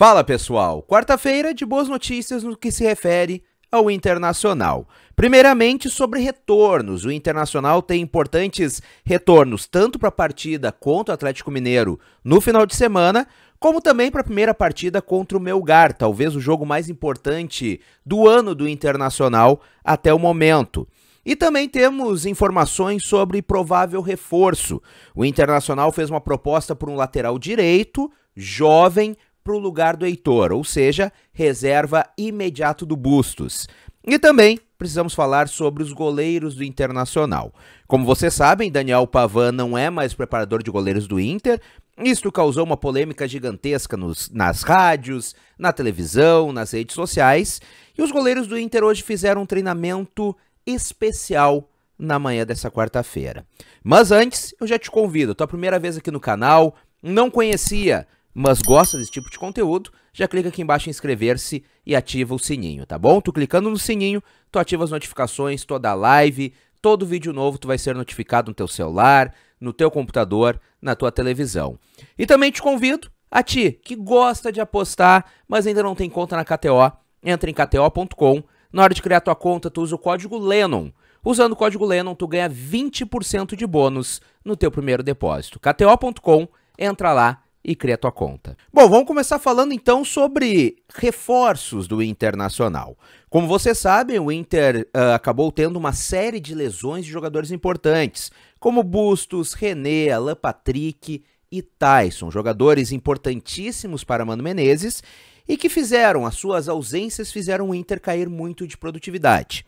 Fala pessoal, quarta-feira de boas notícias no que se refere ao internacional. Primeiramente, sobre retornos. O Internacional tem importantes retornos tanto para a partida contra o Atlético Mineiro no final de semana, como também para a primeira partida contra o Melgar, talvez o jogo mais importante do ano do Internacional até o momento. E também temos informações sobre provável reforço. O Internacional fez uma proposta por um lateral direito, jovem, para o lugar do Heitor, ou seja, reserva imediato do Bustos. E também precisamos falar sobre os goleiros do Internacional. Como vocês sabem, Daniel Pavan não é mais preparador de goleiros do Inter. Isto causou uma polêmica gigantesca nos, nas rádios, na televisão, nas redes sociais. E os goleiros do Inter hoje fizeram um treinamento especial na manhã dessa quarta-feira. Mas antes, eu já te convido, tua primeira vez aqui no canal, não conhecia mas gosta desse tipo de conteúdo, já clica aqui embaixo em inscrever-se e ativa o sininho, tá bom? Tu clicando no sininho, tu ativa as notificações, toda live, todo vídeo novo tu vai ser notificado no teu celular, no teu computador, na tua televisão. E também te convido a ti que gosta de apostar, mas ainda não tem conta na KTO, entra em kto.com. Na hora de criar tua conta, tu usa o código LENON. Usando o código LENON, tu ganha 20% de bônus no teu primeiro depósito. kto.com, entra lá e cria tua conta. Bom, vamos começar falando então sobre reforços do Internacional. Como vocês sabem, o Inter uh, acabou tendo uma série de lesões de jogadores importantes, como Bustos, René, Alan Patrick e Tyson, jogadores importantíssimos para Mano Menezes e que fizeram, as suas ausências fizeram o Inter cair muito de produtividade.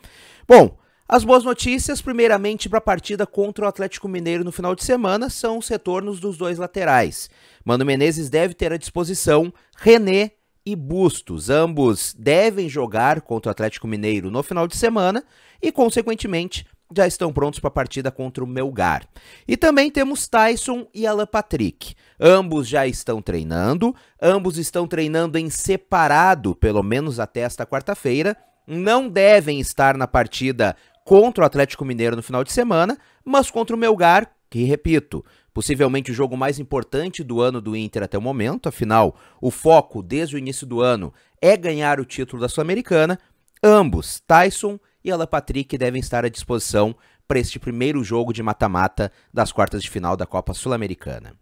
Bom, as boas notícias, primeiramente, para a partida contra o Atlético Mineiro no final de semana, são os retornos dos dois laterais. Mano Menezes deve ter à disposição René e Bustos. Ambos devem jogar contra o Atlético Mineiro no final de semana e, consequentemente, já estão prontos para a partida contra o Melgar. E também temos Tyson e Alan Patrick. Ambos já estão treinando, ambos estão treinando em separado, pelo menos até esta quarta-feira. Não devem estar na partida contra o Atlético Mineiro no final de semana, mas contra o Melgar, que repito, possivelmente o jogo mais importante do ano do Inter até o momento, afinal, o foco desde o início do ano é ganhar o título da Sul-Americana. Ambos, Tyson e Alan Patrick, devem estar à disposição para este primeiro jogo de mata-mata das quartas de final da Copa Sul-Americana.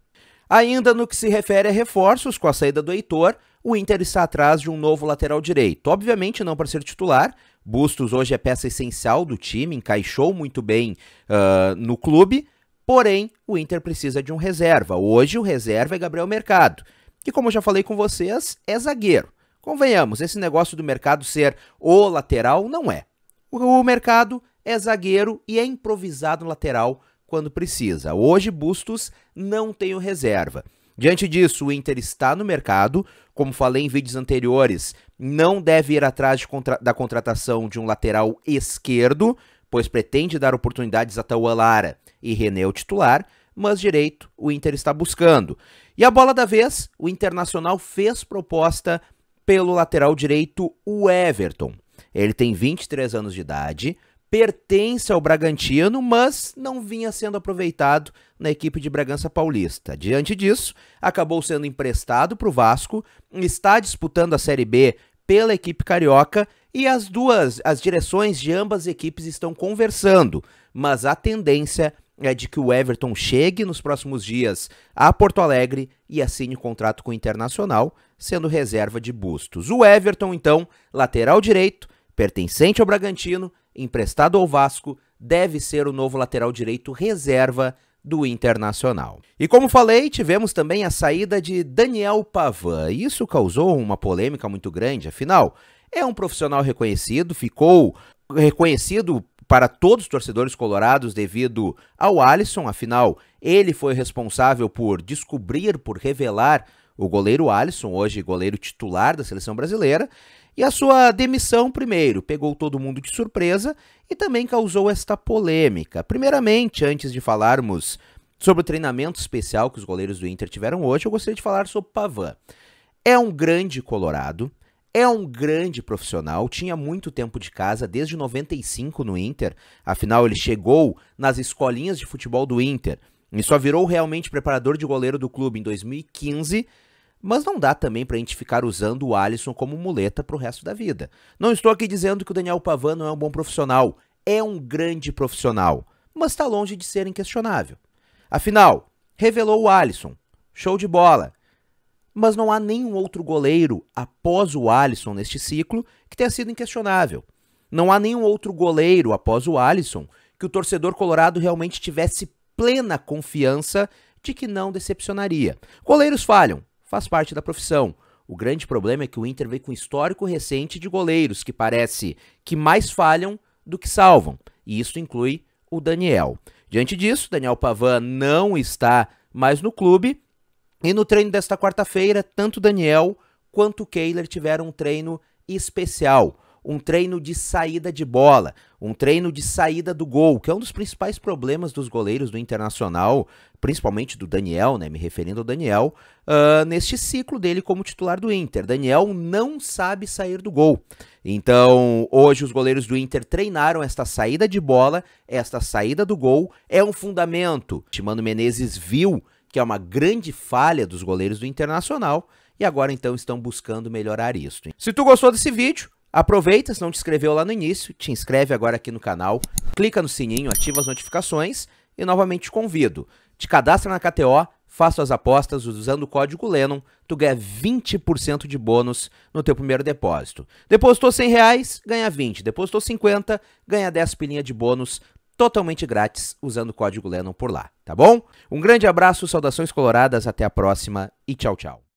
Ainda no que se refere a reforços, com a saída do Heitor, o Inter está atrás de um novo lateral direito. Obviamente não para ser titular, Bustos hoje é peça essencial do time, encaixou muito bem uh, no clube, porém o Inter precisa de um reserva. Hoje o reserva é Gabriel Mercado, que, como eu já falei com vocês, é zagueiro. Convenhamos, esse negócio do mercado ser o lateral não é. O mercado é zagueiro e é improvisado lateral quando precisa. Hoje, Bustos não tem o reserva. Diante disso, o Inter está no mercado, como falei em vídeos anteriores, não deve ir atrás contra da contratação de um lateral esquerdo, pois pretende dar oportunidades a Lara e René o titular, mas direito o Inter está buscando. E a bola da vez, o Internacional fez proposta pelo lateral direito, o Everton. Ele tem 23 anos de idade, pertence ao Bragantino, mas não vinha sendo aproveitado na equipe de Bragança Paulista. Diante disso, acabou sendo emprestado para o Vasco, está disputando a Série B pela equipe carioca e as duas, as direções de ambas equipes estão conversando, mas a tendência é de que o Everton chegue nos próximos dias a Porto Alegre e assine o contrato com o Internacional, sendo reserva de Bustos. O Everton, então, lateral direito, pertencente ao Bragantino, emprestado ao Vasco, deve ser o novo lateral direito reserva do Internacional. E como falei, tivemos também a saída de Daniel Pavan. Isso causou uma polêmica muito grande, afinal, é um profissional reconhecido, ficou reconhecido para todos os torcedores colorados devido ao Alisson, afinal, ele foi responsável por descobrir, por revelar o goleiro Alisson, hoje goleiro titular da seleção brasileira, e a sua demissão, primeiro, pegou todo mundo de surpresa e também causou esta polêmica. Primeiramente, antes de falarmos sobre o treinamento especial que os goleiros do Inter tiveram hoje, eu gostaria de falar sobre o Pavan. É um grande colorado, é um grande profissional, tinha muito tempo de casa, desde 95 no Inter. Afinal, ele chegou nas escolinhas de futebol do Inter e só virou realmente preparador de goleiro do clube em 2015 mas não dá também para a gente ficar usando o Alisson como muleta para o resto da vida. Não estou aqui dizendo que o Daniel Pavan não é um bom profissional. É um grande profissional, mas está longe de ser inquestionável. Afinal, revelou o Alisson. Show de bola. Mas não há nenhum outro goleiro após o Alisson neste ciclo que tenha sido inquestionável. Não há nenhum outro goleiro após o Alisson que o torcedor colorado realmente tivesse plena confiança de que não decepcionaria. Goleiros falham, faz parte da profissão. O grande problema é que o Inter vem com um histórico recente de goleiros que parece que mais falham do que salvam, e isso inclui o Daniel. Diante disso, Daniel Pavan não está mais no clube e no treino desta quarta-feira, tanto Daniel quanto Kehler tiveram um treino especial um treino de saída de bola, um treino de saída do gol, que é um dos principais problemas dos goleiros do Internacional, principalmente do Daniel, né? Me referindo ao Daniel, uh, neste ciclo dele como titular do Inter. Daniel não sabe sair do gol. Então, hoje os goleiros do Inter treinaram esta saída de bola, esta saída do gol, é um fundamento. Timano Menezes viu que é uma grande falha dos goleiros do Internacional. E agora então estão buscando melhorar isso. Se tu gostou desse vídeo, Aproveita, se não te inscreveu lá no início, te inscreve agora aqui no canal, clica no sininho, ativa as notificações e novamente te convido. Te cadastra na KTO, faça suas apostas usando o código Lennon, tu ganha 20% de bônus no teu primeiro depósito. Depositou 100 reais, ganha 20. Depositou 50, ganha 10 pilinha de bônus totalmente grátis usando o código Lennon por lá, tá bom? Um grande abraço, saudações coloradas, até a próxima e tchau, tchau.